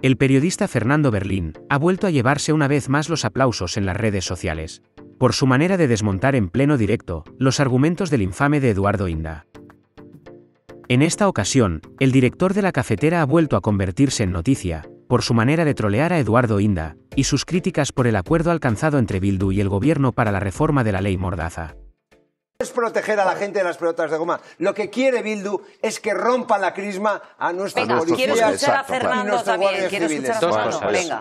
El periodista Fernando Berlín ha vuelto a llevarse una vez más los aplausos en las redes sociales, por su manera de desmontar en pleno directo los argumentos del infame de Eduardo Inda. En esta ocasión, el director de la cafetera ha vuelto a convertirse en noticia, por su manera de trolear a Eduardo Inda, y sus críticas por el acuerdo alcanzado entre Bildu y el gobierno para la reforma de la ley Mordaza es proteger a la gente de las pelotas de goma. Lo que quiere Bildu es que rompa la crisma a nuestra Venga, a Fernando también.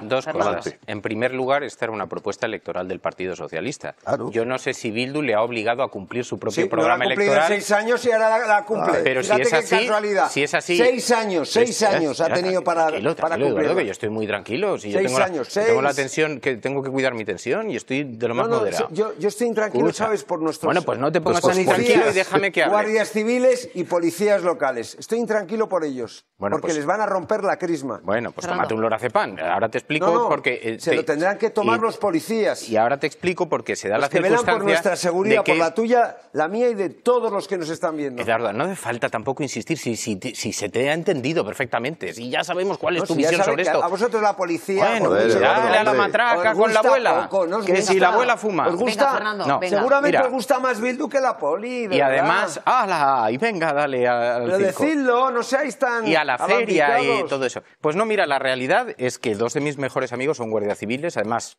Dos cosas. En primer lugar, esta era una propuesta electoral del Partido Socialista. Yo no sé si Bildu le ha obligado a cumplir su propio programa electoral. Ha seis años y ahora la, cumple. pero si es, así, si es así, seis años, pues seis años ha tenido para, para cumplir. yo estoy muy tranquilo. tengo años, Tengo la tensión que tengo que cuidar mi tensión y estoy de lo más moderado. Yo, estoy intranquilo, sabes, por nuestros. Bueno, pues no te Estoy y déjame que hable. Guardias civiles y policías locales. Estoy intranquilo por ellos, bueno, porque pues les van a romper la crisma. Bueno, pues tómate un lorazepam. Ahora te explico porque... Eh, se lo tendrán que tomar los policías. Y ahora te explico porque se da los la que circunstancia... velan por nuestra seguridad, por la tuya, la mía y de todos los que nos están viendo. Eduardo, no hace falta tampoco insistir si, si, se te ha entendido perfectamente, si ya sabemos cuál es tu visión sobre esto. A vosotros la policía... Bueno, pues, dale a la matraca con la abuela, que si la abuela fuma. Seguramente os gusta más Bildu que la y además, ¡hala! Y venga, dale al decidlo, no seáis tan. Y a la feria y todo eso. Pues no, mira, la realidad es que dos de mis mejores amigos son guardias civiles, además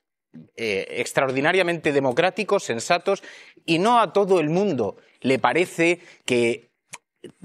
eh, extraordinariamente democráticos, sensatos, y no a todo el mundo le parece que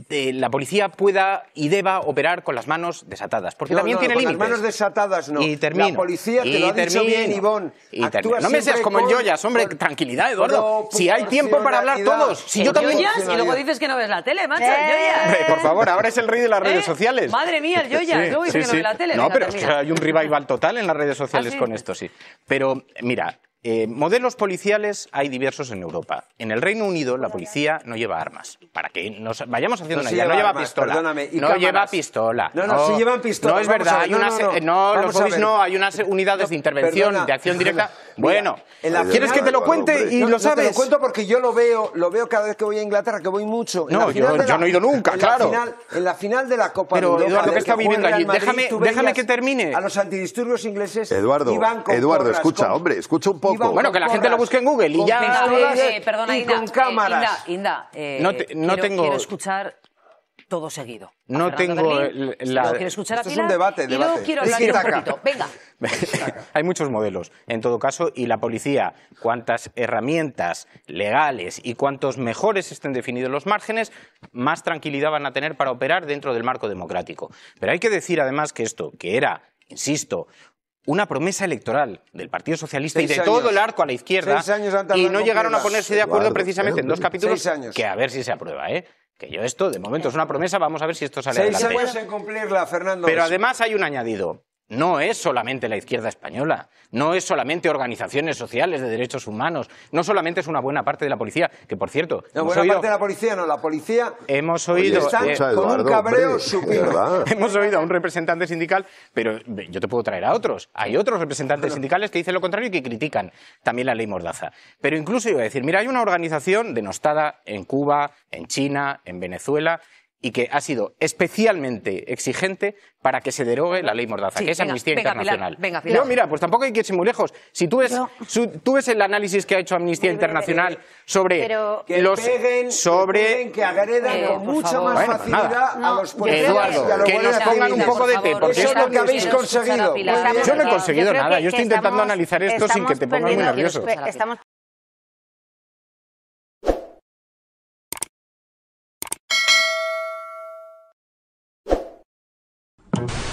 la policía pueda y deba operar con las manos desatadas, porque también tiene límites. Las manos desatadas no. Y termino. La policía te lo ha dicho bien, no me seas como el Yoyas, hombre, tranquilidad, Eduardo. Si hay tiempo para hablar todos. Si yo también. Yoyas, y luego dices que no ves la tele, macho. Yoyas. Por favor, ahora es el rey de las ¿Eh? redes sociales. Madre mía, el Yoyas. Luego no la tele. No, pero hay un revival total en las redes sociales ah, con esto, sí. Pero mira, eh, modelos policiales hay diversos en Europa. En el Reino Unido la policía no lleva armas. Para que nos vayamos haciendo una idea, no lleva pistola. no lleva pistola. No, no, llevan pistola. No es verdad, hay no, los no, hay unas unidades de intervención, de acción directa. bueno, ¿quieres que te lo cuente y lo sabes? te lo cuento porque yo lo veo, lo veo cada vez que voy a Inglaterra, que voy mucho. no, yo, no he ido nunca, claro. en la final de la Copa Pero, Eduardo, ¿qué está viviendo allí? Déjame que termine. A los antidisturbios ingleses Eduardo, Eduardo, escucha, hombre, escucha un poco bueno, que la gente lo busque en Google y ya. Eh, perdona, eh, Inda, Inda, eh, no, quiero, tengo. escuchar todo seguido. No tengo la. Quiero escuchar a es un debate, quiero hablar un poquito. Venga. Hay muchos modelos, en todo caso, y la policía, cuantas herramientas legales y cuantos mejores estén definidos los márgenes, más tranquilidad van a tener para operar dentro del marco democrático. Pero hay que decir además que esto, que era insisto, una promesa electoral del Partido Socialista y de todo el arco a la izquierda y no llegaron a ponerse de acuerdo precisamente en dos capítulos que a ver si se aprueba, ¿eh? Que yo esto de momento es una promesa, vamos a ver si esto sale adelante. Fernando. Pero además hay un añadido no es solamente la izquierda española, no es solamente organizaciones sociales de derechos humanos, no solamente es una buena parte de la policía, que por cierto... No, buena parte de la policía, no, la policía... Hemos oído... Eh, con un cabreo supino. Hemos oído a un representante sindical, pero yo te puedo traer a otros. Hay otros representantes sindicales que dicen lo contrario y que critican también la ley Mordaza. Pero incluso iba a decir, mira, hay una organización denostada en Cuba, en China, en Venezuela, y que ha sido especialmente exigente para que se derogue la ley Mordaza, que es Amnistía Internacional. No, mira, pues tampoco hay que irse muy lejos. Si tú ves, ves el análisis que ha hecho Amnistía Internacional sobre que los... sobre... Que, agredan con eh, mucha más pues facilidad a los policías Eduardo, que nos pongan un poco de té, porque es lo que habéis conseguido. Yo no he conseguido nada, yo estoy intentando analizar esto sin que te pongas muy nervioso. Thank you.